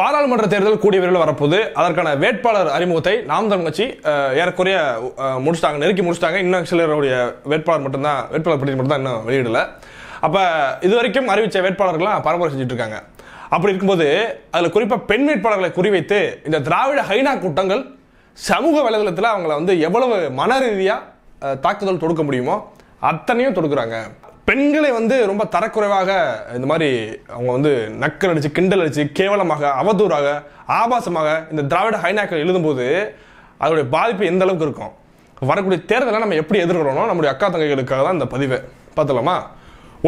பாராளுமன்ற தேர்தல் கூடிய விரைவில் வரப்போது அதற்கான வேட்பாளர் அறிமுகத்தை நாம் தமிழ் கட்சி ஏறக்குறைய முடிச்சிட்டாங்க நெருக்கி முடிச்சிட்டாங்க இன்னும் சிலருடைய வேட்பாளர் மட்டும்தான் வேட்பாளர் பட்டியல் மட்டும்தான் இன்னும் வெளியிடல அப்போ இது வரைக்கும் அறிவித்த வேட்பாளர்கள்லாம் பரப்புரை செஞ்சுட்டு இருக்காங்க அப்படி இருக்கும்போது அதில் குறிப்பாக பெண் வேட்பாளர்களை குறிவைத்து இந்த திராவிட ஹைனா கூட்டங்கள் சமூக வலைதளத்தில் அவங்கள வந்து எவ்வளவு மன ரீதியாக தாக்குதல் தொடுக்க முடியுமோ அத்தனையும் தொடுக்கிறாங்க பெண்களை வந்து ரொம்ப தரக்குறைவாக இந்த மாதிரி அவங்க வந்து நக்கல் அடித்து கிண்டல் அடித்து கேவலமாக அவதூறாக ஆபாசமாக இந்த திராவிட ஹைனாக்கள் எழுதும்போது அதோடைய பாதிப்பு எந்த அளவுக்கு இருக்கும் வரக்கூடிய தேர்தலை நம்ம எப்படி எதிர்கொள்ளணும் நம்முடைய அக்கா தங்கைகளுக்காக தான் இந்த பதிவை பார்த்துலாமா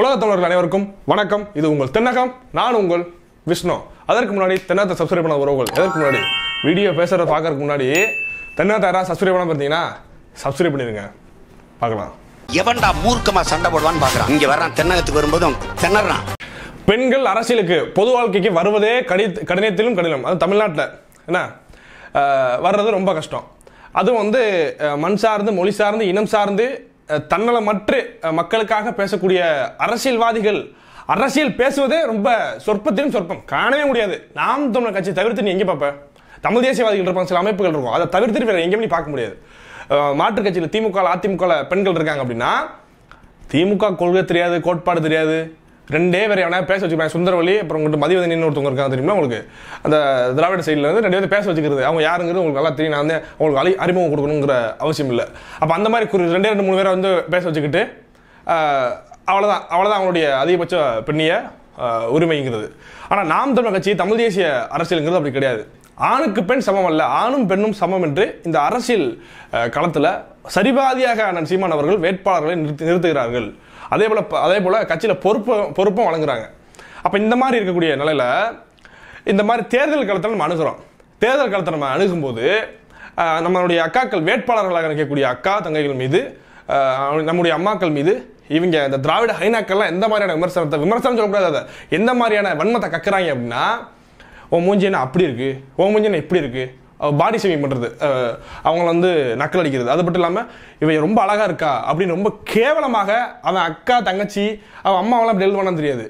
உலக தமிழர்கள் அனைவருக்கும் வணக்கம் இது உங்கள் தென்னகம் நான் உங்கள் விஷ்ணு அதற்கு முன்னாடி தென்னத்தை சப்ஸ்கிரைப் பண்ண உறவுகள் எதற்கு முன்னாடி வீடியோ பேசுகிறத பார்க்கறதுக்கு முன்னாடி தென்னத்தை யாராவது சப்ஸ்கிரைப் பண்ணாமல் பார்த்தீங்கன்னா சப்ஸ்கிரைப் பண்ணிடுங்க பார்க்கலாம் எவன்டா மூர்க்கமா சண்டை போடுவான்னு பாக்குறான் இங்க வர்றான் தென்னகத்துக்கு வரும்போது திணறான் பெண்கள் அரசியலுக்கு பொது வாழ்க்கைக்கு வருவதே கடி கடினத்திலும் கடினம் அது தமிழ்நாட்டில் என்ன வர்றது ரொம்ப கஷ்டம் அதுவும் வந்து மண் சார்ந்து மொழி சார்ந்து இனம் சார்ந்து தன்னலமற்று மக்களுக்காக பேசக்கூடிய அரசியல்வாதிகள் அரசியல் பேசுவதே ரொம்ப சொற்பத்திலும் சொற்பம் காணவே முடியாது நாம் தமிழர் கட்சி தவிர்த்து நீ எங்கே பார்ப்ப தமிழ் தேசியவாதிகள் இருப்பாங்க சில அமைப்புகள் இருக்கும் அதை தவிர்த்துட்டு வேற எங்கேயும் நீ பார்க்க முடியாது மாற்றுக் கட்சியில் திமுக அதிமுக பெண்கள் இருக்காங்க அப்படின்னா திமுக கொள்கை தெரியாது கோட்பாடு தெரியாது ரெண்டே வேற எவனா பேச வச்சுக்கிறாங்க சுந்தரவழி அப்புறம் உங்கள்கிட்ட மதிவதனின்னு ஒருத்தவங்க இருக்காங்க தெரியுமா உங்களுக்கு அந்த திராவிட சைடில் வந்து ரெண்டு பேர் பேச வச்சுக்கிறது அவங்க யாருங்கிறது உங்களுக்கு நல்லா தெரியும் நான் வந்து அவங்களுக்கு அழி அறிமுகம் கொடுக்கணுங்கிற அவசியம் இல்லை அப்போ அந்த மாதிரி குறி ரெண்டே ரெண்டு மூணு பேரை வந்து பேச வச்சுக்கிட்டு அவ்வளோதான் அவ்வளோதான் அவங்களுடைய அதிகபட்ச பெண்ணிய உரிமைங்கிறது ஆனால் நாம் தமிழ் கட்சி தமிழ் தேசிய அரசியலுங்கிறது அப்படி கிடையாது ஆணுக்கு பெண் சமம் அல்ல ஆணும் பெண்ணும் சமம் என்று இந்த அரசியல் களத்தில் சரிபாதியாக அண்ணன் சீமான் அவர்கள் வேட்பாளர்களை நிறுத்தி நிறுத்துகிறார்கள் அதே போல் அதே போல் கட்சியில் பொறுப்பு பொறுப்பும் வழங்குறாங்க அப்போ இந்த மாதிரி இருக்கக்கூடிய நிலையில் இந்த மாதிரி தேர்தல் களத்தை நம்ம அணுகிறோம் தேர்தல் களத்தை நம்ம அணுகும்போது நம்மளுடைய அக்காக்கள் வேட்பாளர்களாக நினைக்கக்கூடிய அக்கா தங்கைகள் மீது நம்முடைய அம்மாக்கள் மீது இவங்க இந்த திராவிட ஹைனாக்கள்லாம் எந்த மாதிரியான விமர்சனத்தை விமர்சனம் சொல்லக்கூடாது அதை எந்த மாதிரியான வன்மத்தை கக்குறாங்க அப்படின்னா உன் மூஞ்சி என்ன அப்படி இருக்குது உன் மூஞ்சி என்ன இப்படி இருக்குது பாடி ஷேவிங் பண்ணுறது அவங்கள வந்து நக்கல் அடிக்கிறது அது மட்டும் இல்லாமல் இவன் ரொம்ப அழகாக இருக்கா அப்படின்னு ரொம்ப கேவலமாக அவன் அக்கா தங்கச்சி அவன் அம்மாவெல்லாம் அப்படி எழுதுவானு தெரியாது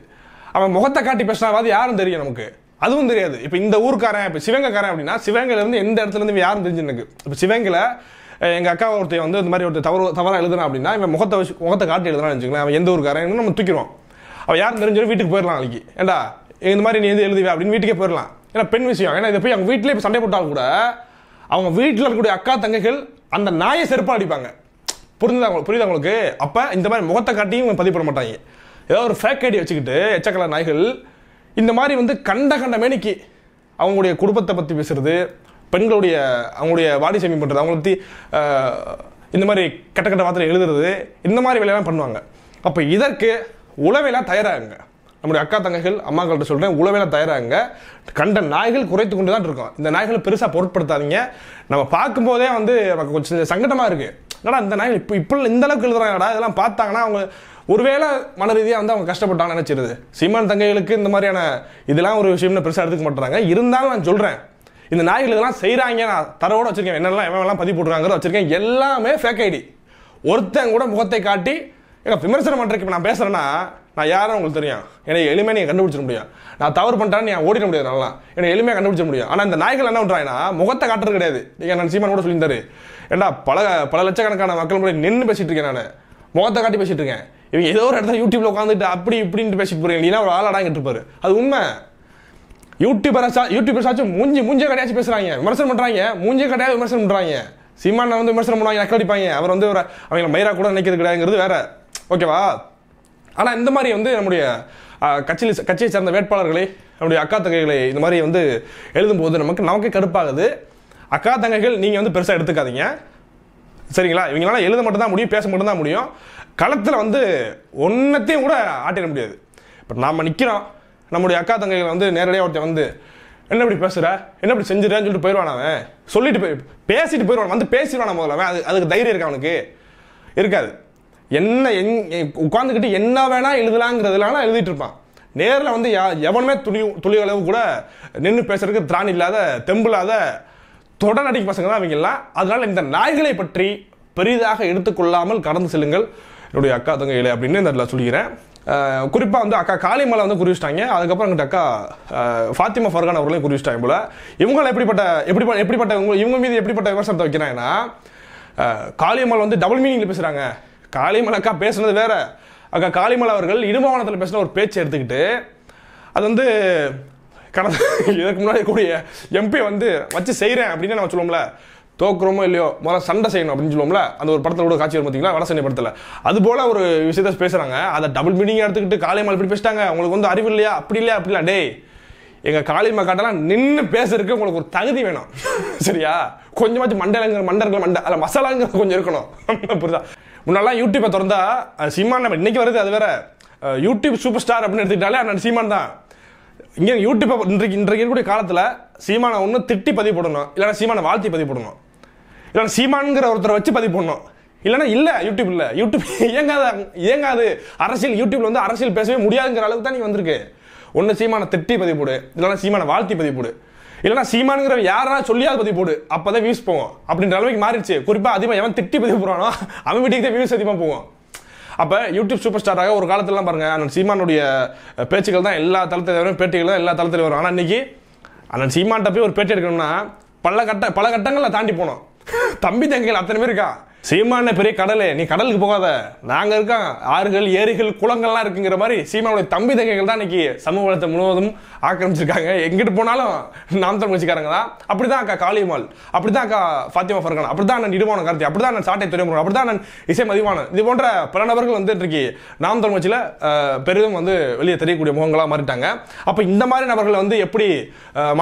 அவன் முகத்தை காட்டி பேசினாவது யாரும் தெரியும் நமக்கு அதுவும் தெரியாது இப்போ இந்த ஊருக்காரன் இப்போ சிவங்கக்காரன் அப்படின்னா சிவங்கிலேருந்து எந்த இடத்துலேருந்து யாரும் தெரிஞ்சு எனக்கு இப்போ சிவங்கில் எங்கள் அக்கா ஒருத்தர் வந்து இந்த மாதிரி ஒருத்தர் தவறு தவறாக எழுதுனா அப்படின்னா இவன் முகத்தை முகத்தை காட்டி எழுதுனான்னு வச்சுக்கலாம் அவன் எந்த ஊருக்காரன் நம்ம தூக்கிடுவான் அவன் யாரும் தெரிஞ்சாலும் வீட்டுக்கு போயிடலாம் நாளைக்கு ஏண்டா இந்த மாதிரி நீ எது எழுதுவே அப்படின்னு வீட்டுக்கே போயிடலாம் ஏன்னா பெண் விஷயம் ஏன்னா இதை போய் அவங்க வீட்டிலே இப்போ சண்டை போட்டால் கூட அவங்க வீட்டில் இருக்கக்கூடிய அக்கா தங்கைகள் அந்த நாயை செருப்பாக அடிப்பாங்க புரிஞ்சுதா புரியுதா உங்களுக்கு அப்போ இந்த மாதிரி முகத்தை காட்டியும் பதிவு பண்ண மாட்டாங்க ஏதோ ஒரு ஃபேக் ஐடி வச்சுக்கிட்டு எச்சக்கல நாய்கள் இந்த மாதிரி வந்து கண்ட கண்ட மேனிக்கு அவங்களுடைய குடும்பத்தை பற்றி பேசுறது பெண்களுடைய அவங்களுடைய வாடி சேமி பண்ணுறது அவங்கள பற்றி இந்த மாதிரி கெட்ட கெட்ட வார்த்தை எழுதுறது இந்த மாதிரி வேலையெல்லாம் பண்ணுவாங்க அப்போ இதற்கு உளவையெல்லாம் தயாராகுங்க நம்முடைய அக்கா தங்கைகள் அம்மாக்கள்கிட்ட சொல்கிறேன் உழவேல தயாராங்க கண்ட நாய்கள் குறைத்து கொண்டு தான் இருக்கோம் இந்த நாய்களை பெருசாக பொருட்படுத்தாதீங்க நம்ம பார்க்கும்போதே வந்து நமக்கு கொஞ்சம் சங்கடமாக இருக்குது என்னடா இந்த நாய்கள் இப்போ இப்போ இந்த அளவுக்கு எழுதுறாங்கடா இதெல்லாம் பார்த்தாங்கன்னா அவங்க ஒருவேளை மன ரீதியாக வந்து அவங்க கஷ்டப்பட்டாங்கன்னு நினச்சிருது சீமான் தங்கைகளுக்கு இந்த மாதிரியான இதெல்லாம் ஒரு விஷயம்னு பெருசாக எடுத்துக்க மாட்டுறாங்க இருந்தாலும் நான் சொல்கிறேன் இந்த நாய்கள் இதெல்லாம் செய்கிறாங்க நான் தரவோட வச்சுருக்கேன் என்னெல்லாம் எவெல்லாம் பதிவு போட்டுருக்காங்க வச்சுருக்கேன் எல்லாமே ஃபேக் ஐடி ஒருத்தன் கூட முகத்தை காட்டி ஏன்னா விமர்சனம் பண்ணுறதுக்கு இப்போ நான் பேசுகிறேன்னா நான் யாரும் உங்களுக்கு தெரியும் என்னை எளிமையாக நீங்கள் கண்டுபிடிச்சிட முடியும் நான் தவறு பண்ணிட்டான்னு நான் ஓடிட முடியாது நல்லா என்னை எளிமையாக கண்டுபிடிச்ச முடியும் ஆனால் இந்த நாய்கள் என்ன பண்ணுறாங்கன்னா முகத்தை காட்டுறது கிடையாது நீங்கள் நான் சீமான் கூட சொல்லியிருந்தாரு ஏண்டா பல பல லட்சக்கணக்கான மக்கள் கூட நின்று பேசிகிட்டு இருக்கேன் நான் முகத்தை காட்டி பேசிகிட்டு இருக்கேன் இவங்க ஏதோ ஒரு இடத்துல யூடியூப்பில் உட்காந்துட்டு அப்படி இப்படின்ட்டு பேசிட்டு போகிறேன் இல்லைன்னா ஒரு அடங்கிட்டு இருப்பாரு அது உண்மை யூடியூபரை யூடியூபர் சாச்சும் மூஞ்சி மூஞ்சே கிடையாச்சு பேசுகிறாங்க விமர்சனம் பண்ணுறாங்க மூஞ்சே கிடையாது விமர்சனம் பண்ணுறாங்க சீமான் வந்து விமர்சனம் பண்ணுவாங்க நக்கடிப்பாங்க அவர் வந்து ஒரு அவங்க மயிரா கூட நினைக்கிறது கிடையாதுங்கிறது வேற ஓகேவா ஆனால் இந்த மாதிரி வந்து நம்முடைய கட்சியில் கட்சியை சேர்ந்த வேட்பாளர்களை நம்முடைய அக்கா தங்கைகளை இந்த மாதிரி வந்து எழுதும்போது நமக்கு நமக்கு கடுப்பாகுது அக்கா தங்கைகள் நீங்கள் வந்து பெருசாக எடுத்துக்காதீங்க சரிங்களா இவங்களால எழுத மட்டும் தான் முடியும் பேச மட்டும் தான் முடியும் களத்தில் வந்து ஒன்றத்தையும் கூட ஆட்டிட முடியாது இப்போ நாம் நிற்கிறோம் நம்முடைய அக்கா தங்கைகள் வந்து நேரடியாக ஒருத்தன் வந்து என்ன இப்படி பேசுகிற என்ன இப்படி செஞ்சுறேன்னு சொல்லிட்டு போயிடுவான் அவன் சொல்லிட்டு போய் பேசிட்டு போயிடுவான் வந்து பேசிடுவான் முதல்ல அது அதுக்கு தைரியம் இருக்கா அவனுக்கு இருக்காது என்ன எங் உட்காந்துக்கிட்டு என்ன வேணால் எழுதலாங்கிறதுலாம் எழுதிட்டு இருப்பான் நேரில் வந்து யா எவனுமே துணி துளி அளவு கூட நின்று பேசுறதுக்கு திராணி இல்லாத தெம்பில்லாத தொடநடிக்கு பசங்க தான் அவங்கலாம் அதனால் இந்த நாய்களை பற்றி பெரிதாக எடுத்துக்கொள்ளாமல் கடந்து செல்லுங்கள் என்னுடைய அக்கா தங்கைகளை அப்படின்னு இந்த இடத்துல சொல்லிக்கிறேன் குறிப்பாக வந்து அக்கா காளிமலை வந்து குறிச்சிட்டாங்க அதுக்கப்புறம் எங்கிட்ட அக்கா ஃபாத்திமா ஃபர்கான் அவர்களையும் குறிச்சிட்டாங்க போல இவங்களை எப்படிப்பட்ட எப்படி எப்படிப்பட்ட இவங்க மீது எப்படிப்பட்ட விமர்சனத்தை வைக்கிறாங்கன்னா காளியம்மாள் வந்து டபுள் மீனிங்கில் பேசுகிறாங்க காளிமலை அக்கா பேசுனது வேற அக்கா காளிமலை அவர்கள் இடுமாவனத்தில் பேசின ஒரு பேச்சு எடுத்துக்கிட்டு அது வந்து கடந்த இதுக்கு முன்னாடி கூடிய எம்பி வந்து வச்சு செய்கிறேன் அப்படின்னு நம்ம சொல்லுவோம்ல தோக்குறோமோ இல்லையோ முதல்ல சண்டை செய்யணும் அப்படின்னு சொல்லுவோம்ல அந்த ஒரு படத்தில் கூட காட்சி வரும் பார்த்தீங்களா வடசனை படத்தில் அது போல் ஒரு விஷயத்த பேசுகிறாங்க அதை டபுள் மீனிங்காக எடுத்துக்கிட்டு காளிமலை இப்படி பேசிட்டாங்க உங்களுக்கு வந்து அறிவு இல்லையா அப்படி இல்லையா அப்படிலாம் டேய் எங்கள் காளியம்மா காட்டெல்லாம் நின்று பேசுறதுக்கு உங்களுக்கு ஒரு தகுதி வேணும் சரியா கொஞ்சமாச்சு மண்டலங்கிற மண்டலங்கள் மண்ட அதில் மசாலாங்கிறது கொஞ்சம் இருக்கணும் புரிதா முன்னெல்லாம் யூடியூப்பை திறந்தா சீமான் நம்ம இன்னைக்கு வருது அது வேற யூடியூப் சூப்பர் ஸ்டார் அப்படின்னு எடுத்துக்கிட்டாலே அண்ணன் சீமான் தான் இங்கே யூடியூப்பை இன்றைக்கு இன்றைக்கு இருக்கக்கூடிய காலத்தில் சீமானை ஒன்று திட்டி பதிவு போடணும் இல்லைனா சீமானை வாழ்த்தி பதிவு போடணும் இல்லைனா சீமானுங்கிற ஒருத்தரை வச்சு பதிவு போடணும் இல்லைனா இல்லை யூடியூப் இல்லை யூடியூப் இயங்காத இயங்காது அரசியல் யூடியூப்ல வந்து அரசியல் பேசவே முடியாதுங்கிற அளவுக்கு தான் நீ வந்திருக்கு ஒன்று சீமானை திட்டி பதிவு போடு இல்லைனா சீமானை வாழ்த்தி பதிவு போடு இல்லைனா சீமானுங்கிற யாரா சொல்லியாவது பதிவு போடு அப்பதான் வியூஸ் போவோம் அப்படின்ற அளவுக்கு மாறிடுச்சு குறிப்பா அதிகமாக எவன் திட்டி பதிவு போறானோ அவன் வீட்டுக்கு தான் வியூஸ் அதிகமாக போவோம் அப்போ யூடியூப் சூப்பர் ஸ்டாராக ஒரு காலத்துலலாம் பாருங்க அண்ணன் சீமானுடைய பேச்சுக்கள் தான் எல்லா தளத்தில் வரும் பேட்டிகள் தான் எல்லா தளத்தில் வரும் ஆனால் இன்னைக்கு அண்ணன் சீமான்கிட்ட போய் ஒரு பேட்டி எடுக்கணும்னா பல கட்ட பல கட்டங்களில் தாண்டி போனோம் தம்பி தங்கைகள் அத்தனை பேர் இருக்கா சீமான பெரிய கடலு நீ கடலுக்கு போகாத நாங்கள் இருக்கோம் ஆறுகள் ஏரிகள் குளங்கள்லாம் இருக்குங்கிற மாதிரி சீமானுடைய தம்பி தங்கைகள் தான் இன்னைக்கு சமூக வளத்தை முழுவதும் ஆக்கிரமிச்சிருக்காங்க எங்கிட்டு போனாலும் நாம் தான் கட்சிக்காரங்க தான் அப்படி தான் அக்கா காளிமால் அப்படி தான் அக்கா ஃபாத்திமா ஃபர்கான் அப்படி தான் நான் இடுவான கருத்து அப்படி தான் நான் சாட்டை துறைமுகம் அப்படி தான் நான் இசை மதிவானன் இது போன்ற பல நபர்கள் வந்து இன்றைக்கு நாம் தமிழ் பெரிதும் வந்து வெளியே தெரியக்கூடிய முகங்களாக மாறிட்டாங்க அப்போ இந்த மாதிரி நபர்களை வந்து எப்படி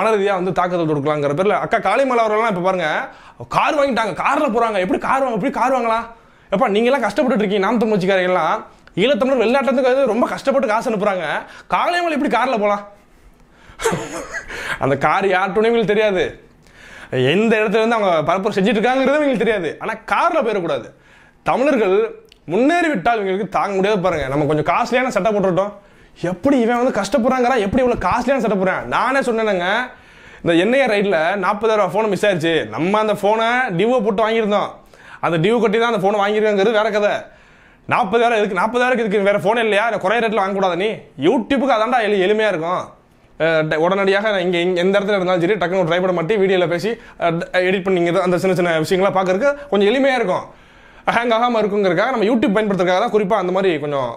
மன ரீதியாக வந்து தாக்குதல் கொடுக்கலாங்கிற பேரில் அக்கா காளிமால் அவர்கள்லாம் இப்போ பாருங்கள் கார் வாங்கிட்டாங்க காரில் போகிறாங்க எப்படி கார் வாங்க எப்படி கார் வாங்கலாம் எப்பா நீங்களாம் கஷ்டப்பட்டு இருக்கீங்க நாம் வச்சுக்காரங்களாம் ஈழத்தமிழர் வெளிநாட்டத்துக்கு ரொம்ப கஷ்டப்பட்டு காசு அனுப்புகிறாங்க காலையமலை எப்படி காரில் போகலாம் அந்த கார் யார் துணைவங்களுக்கு தெரியாது எந்த இடத்துல இருந்து அவங்க பரப்புரை செஞ்சுட்டு இருக்காங்கிறது எங்களுக்கு தெரியாது ஆனால் காரில் போயிடக்கூடாது தமிழர்கள் முன்னேறி விட்டால் இவங்களுக்கு தாங்க முடியாது பாருங்க நம்ம கொஞ்சம் காஸ்ட்லியான சட்டை போட்டுருட்டோம் எப்படி இவன் வந்து கஷ்டப்படுறாங்கிறா எப்படி இவ்வளோ காஸ்ட்லியான சட்டை போடுறேன் நானே சொன்னேனுங்க இந்த என்ஐஆர் ரைட்டில் நாற்பதாயிரம் ஃபோனு மிஸ் ஆயிடுச்சு நம்ம அந்த ஃபோனை டிவோ போட்டு வாங்கியிருந்தோம் அந்த டியூ கட்டி தான் அந்த ஃபோனை வாங்கியிருக்காங்கிறது வேற கதை நாற்பதாயிரம் இருக்கு நாற்பதாயிரம் இதுக்கு வேறு ஃபோன் இல்லையா குறைய ரேட்டில் வாங்கக்கூடாது நீ யூடியூப்புக்கு அதான்டா எளி எளிமையாக இருக்கும் உடனடியாக நான் இங்கே இங்கே எந்த இடத்துல இருந்தாலும் சரி டக்குனு ட்ரை பண்ண மாட்டி வீடியோவில் பேசி எடிட் பண்ணிங்க அந்த சின்ன சின்ன விஷயங்களாக பார்க்கறதுக்கு கொஞ்சம் எளிமையாக இருக்கும் ஹேங் ஆகாமல் இருக்குங்கிறக்காக நம்ம யூடியூப் பயன்படுத்துறதுக்காக தான் குறிப்பாக அந்த மாதிரி கொஞ்சம்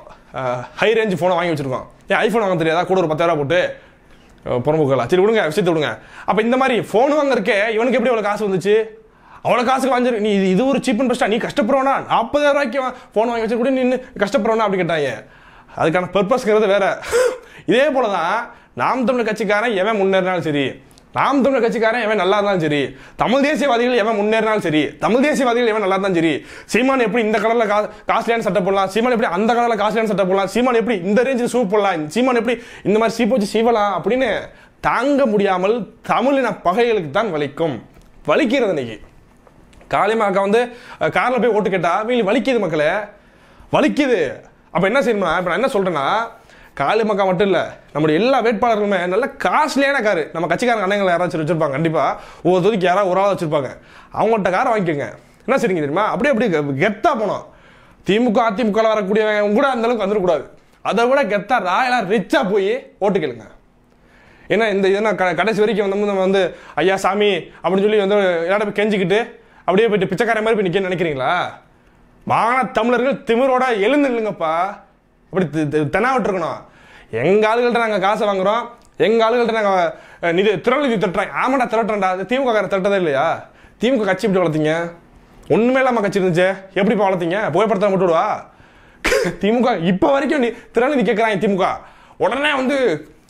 ஹை ரேஞ்ச் ஃபோனை வாங்கி வச்சுருக்கோம் ஏன் ஐஃபோன் வாங்க தெரியாதா கூட ஒரு பத்தாயிரம் போட்டு புறம்புக்கலாம் சரி விடுங்க விஷயத்தை விடுங்க அப்போ இந்த மாதிரி ஃபோன் வாங்குறக்கே இவனுக்கு எப்படி இவ்வளோ காசு வந்துச்சு அவ்வளோ காசுக்கு வாங்கிரு நீ இது இது ஒரு சீப் அண்ட் பெஸ்ட்டாக நீ கஷ்டப்படுறவனா நாற்பதாயிரம் ரூபாய்க்கு ஃபோன் வாங்கி வச்சு கூட நின்று கஷ்டப்படுறவனா அப்படி கேட்டாங்க அதுக்கான பர்பஸ்ங்கிறது வேற இதே போல தான் நாம் தமிழ் கட்சிக்காரன் எவன் முன்னேறினாலும் சரி நாம் தமிழ் கட்சிக்காரன் எவன் நல்லா இருந்தாலும் சரி தமிழ் தேசியவாதிகள் எவன் முன்னேறினாலும் சரி தமிழ் தேசியவாதிகள் எவன் நல்லா இருந்தாலும் சரி சீமான் எப்படி இந்த கடலில் கா காஸ்ட்லியான சட்டை போடலாம் சீமான் எப்படி அந்த கடலில் காஸ்ட்லியான சட்டை போடலாம் சீமான் எப்படி இந்த ரேஞ்சில் சூ போடலாம் சீமான் எப்படி இந்த மாதிரி சீப்பு வச்சு சீவலாம் அப்படின்னு தாங்க முடியாமல் தமிழின பகைகளுக்கு தான் வலிக்கும் வலிக்கிறது இன்னைக்கு காளிமா அக்கா வந்து காரில் போய் ஓட்டு கேட்டால் வீல் வலிக்குது மக்களே வலிக்குது அப்போ என்ன செய்யணும்னா இப்போ நான் என்ன சொல்கிறேன்னா காளிமக்கா மட்டும் இல்லை நம்முடைய எல்லா வேட்பாளர்களுமே நல்ல காஸ்ட்லியான கார் நம்ம கட்சிக்காரங்க அண்ணங்களை யாராச்சும் வச்சிருப்பாங்க கண்டிப்பாக ஒவ்வொரு தொகுதிக்கு யாராவது ஒரு ஆள் வச்சிருப்பாங்க அவங்கள்ட்ட காரை வாங்கிக்கோங்க என்ன சரிங்க தெரியுமா அப்படியே அப்படி கெத்தாக போனோம் திமுக அதிமுக வரக்கூடியவங்க கூட அந்த அளவுக்கு வந்துடக்கூடாது அதை விட கெத்தா ராயலாக ரிச்சாக போய் ஓட்டு கேளுங்க ஏன்னா இந்த இதெல்லாம் கடைசி வரைக்கும் வந்து நம்ம வந்து ஐயா சாமி அப்படின்னு சொல்லி வந்து எல்லாரும் கெஞ்சிக்கிட்டு அப்படியே போயிட்டு பிச்சைக்கார மாதிரி போய் நிற்க நினைக்கிறீங்களா வான தமிழர்கள் திமிரோட எழுந்து நில்லுங்கப்பா அப்படி தெனாவிட்டுருக்கணும் எங்கள் ஆளுகள்கிட்ட நாங்கள் காசை வாங்குகிறோம் எங்கள் ஆளுகள்ட்ட நாங்கள் நிதி திருநிதி திட்டுறாங்க ஆமாடா திரட்டுறேன்டா திமுக காரை திரட்டதே இல்லையா திமுக கட்சி இப்படி வளர்த்தீங்க ஒன்றுமே இல்லாமல் கட்சி இருந்துச்சு எப்படி இப்போ வளர்த்தீங்க புகைப்படத்தை விட்டுடுவா திமுக இப்போ வரைக்கும் நீ நிதி கேட்குறாங்க திமுக உடனே வந்து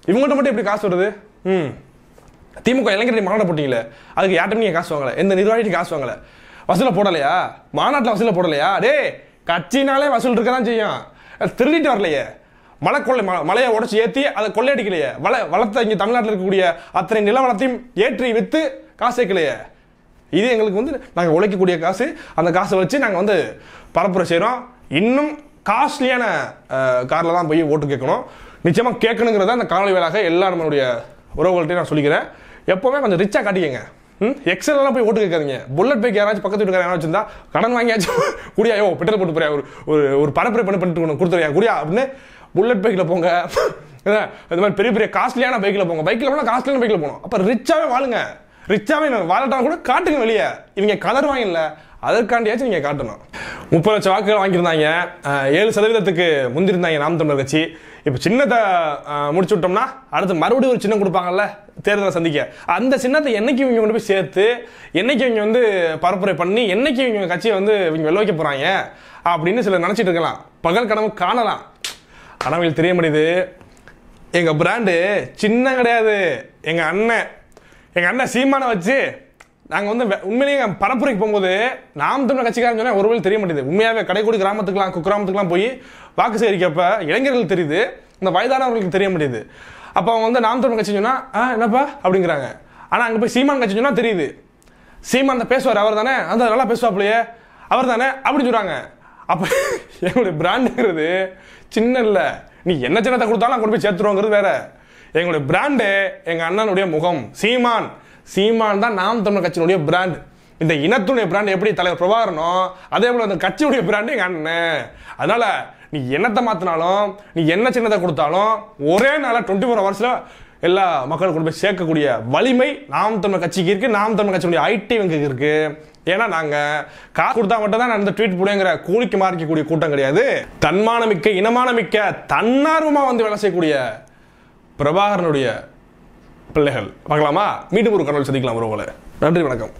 இவங்கள்ட்ட மட்டும் எப்படி காசு வருது ம் திமுக இளைஞர் மாநாடு போட்டிங்களே அதுக்கு யார்ட்டும் நீங்க காசு வாங்கலை எந்த நிர்வாகிட்டு காசு வாங்கலை வசூலில் போடலையா மாநாட்டில் வசூலில் போடலையா டே கட்சினாலே வசூல் இருக்க தான் செய்யும் திருடிட்டு வரலையே மலை கொள்ளை மலையை உடச்சி ஏற்றி அதை கொள்ளையடிக்கலையே வள வளர்த்த இங்கே தமிழ்நாட்டில் இருக்கக்கூடிய அத்தனை நில வளத்தையும் ஏற்றி விற்று காசு சேர்க்கலையே இது எங்களுக்கு வந்து நாங்கள் உழைக்கக்கூடிய காசு அந்த காசை வச்சு நாங்கள் வந்து பரப்புரை செய்கிறோம் இன்னும் காஸ்ட்லியான காரில் தான் போய் ஓட்டு கேட்கணும் நிச்சயமாக கேட்கணுங்கிறத அந்த காணொலி வேலாக எல்லா நம்மளுடைய உறவுகள்கிட்ட நான் சொல்லிக்கிறேன் எப்போவுமே கொஞ்சம் ரிச்சாக காட்டிக்கங்க ம் எக்ஸல்லாம் போய் ஓட்டு கேட்காதீங்க புல்லட் பைக் யாராச்சும் பக்கத்து வீட்டுக்கார யாராச்சும் வச்சிருந்தா கடன் வாங்கியாச்சு குடியா யோ பெட்ரோல் போட்டு போறியா ஒரு ஒரு ஒரு பரப்புரை பண்ணி பண்ணிட்டு கொடுத்துருங்க குடியா அப்படின்னு புல்லட் பைக்கில் போங்க இந்த மாதிரி பெரிய பெரிய காஸ்ட்லியான பைக்கில் போங்க பைக்கில் போனால் காஸ்ட்லியான பைக்கில் போகணும் அப்போ ரிச்சாகவே வாழுங்க ரிச்சாகவே வாழட்டாலும் கூட காட்டுங்க வெளியே இவங்க கலர் வாங்கல அதற்காண்டியாச்சும் நீங்கள் காட்டணும் முப்பது லட்சம் வாக்குகள் வாங்கியிருந்தாங்க ஏழு சதவீதத்துக்கு முந்திருந்தாங்க நாம் தமிழர் கட்சி இப்போ சின்னத்தை முடிச்சு விட்டோம்னா அடுத்து மறுபடியும் ஒரு சின்னம் கொடுப்பாங்கல்ல தேர்தலை சந்திக்க அந்த சின்னத்தை என்னைக்கு இவங்க கொண்டு போய் சேர்த்து என்னைக்கு இவங்க வந்து பரப்புரை பண்ணி என்னைக்கு இவங்க கட்சியை வந்து இவங்க வெளில வைக்க போகிறாங்க அப்படின்னு சிலர் நினச்சிட்டு இருக்கலாம் பகல் கனவு காணலாம் ஆனால் தெரிய முடியுது எங்கள் பிராண்டு சின்ன கிடையாது எங்கள் அண்ணன் எங்கள் அண்ணன் சீமானை வச்சு நாங்கள் வந்து உண்மையிலேயே பரப்புரைக்கு போகும்போது நாம் தமிழ் கட்சிக்காரன் சொன்னால் ஒரு தெரிய மாட்டேது உண்மையாகவே கடைக்கூடி கிராமத்துக்குலாம் குக்கிராமத்துக்குலாம் போய் வாக்கு சேகரிக்கப்ப இளைஞர்களுக்கு தெரியுது இந்த வயதானவர்களுக்கு தெரிய மாட்டேது அப்போ அவங்க வந்து நாம் தமிழ் கட்சி சொன்னால் ஆ என்னப்பா அப்படிங்கிறாங்க ஆனால் அங்கே போய் சீமான் கட்சி சொன்னால் தெரியுது சீமான் அந்த பேசுவார் அவர் தானே அந்த நல்லா பேசுவாப்பிலையே அவர் தானே அப்படின்னு சொல்கிறாங்க அப்போ எங்களுடைய பிராண்டுங்கிறது சின்ன இல்லை நீ என்ன சின்னத்தை கொடுத்தாலும் கொண்டு போய் சேர்த்துருவோங்கிறது வேற எங்களுடைய பிராண்டு எங்கள் அண்ணனுடைய முகம் சீமான் சீமான் தான் நாம் தமிழர் கட்சியினுடைய பிராண்டு இந்த இனத்துடைய பிராண்ட் எப்படி தலைவர் பிரபாகரனோ அதே போல் அந்த கட்சியுடைய பிராண்டு எங்கள் அண்ணன் அதனால் நீ என்னத்தை மாற்றினாலும் நீ என்ன சின்னதை கொடுத்தாலும் ஒரே நாளாக டுவெண்ட்டி ஃபோர் ஹவர்ஸில் எல்லா மக்கள் கொண்டு போய் சேர்க்கக்கூடிய வலிமை நாம் தமிழ் கட்சிக்கு இருக்குது நாம் தமிழ் கட்சியுடைய ஐடி வங்கிக்கு இருக்குது ஏன்னா நாங்கள் காசு கொடுத்தா மட்டும் தான் நான் இந்த ட்வீட் புடிங்கிற கூலிக்கு மாறிக்கக்கூடிய கூட்டம் கிடையாது தன்மானமிக்க இனமானமிக்க தன்னார்வமாக வந்து வேலை செய்யக்கூடிய பிரபாகரனுடைய பிள்ளைகள் பார்க்கலாமா மீண்டும் ஒரு கனவு சந்திக்கலாம் உறவுகளை நன்றி வணக்கம்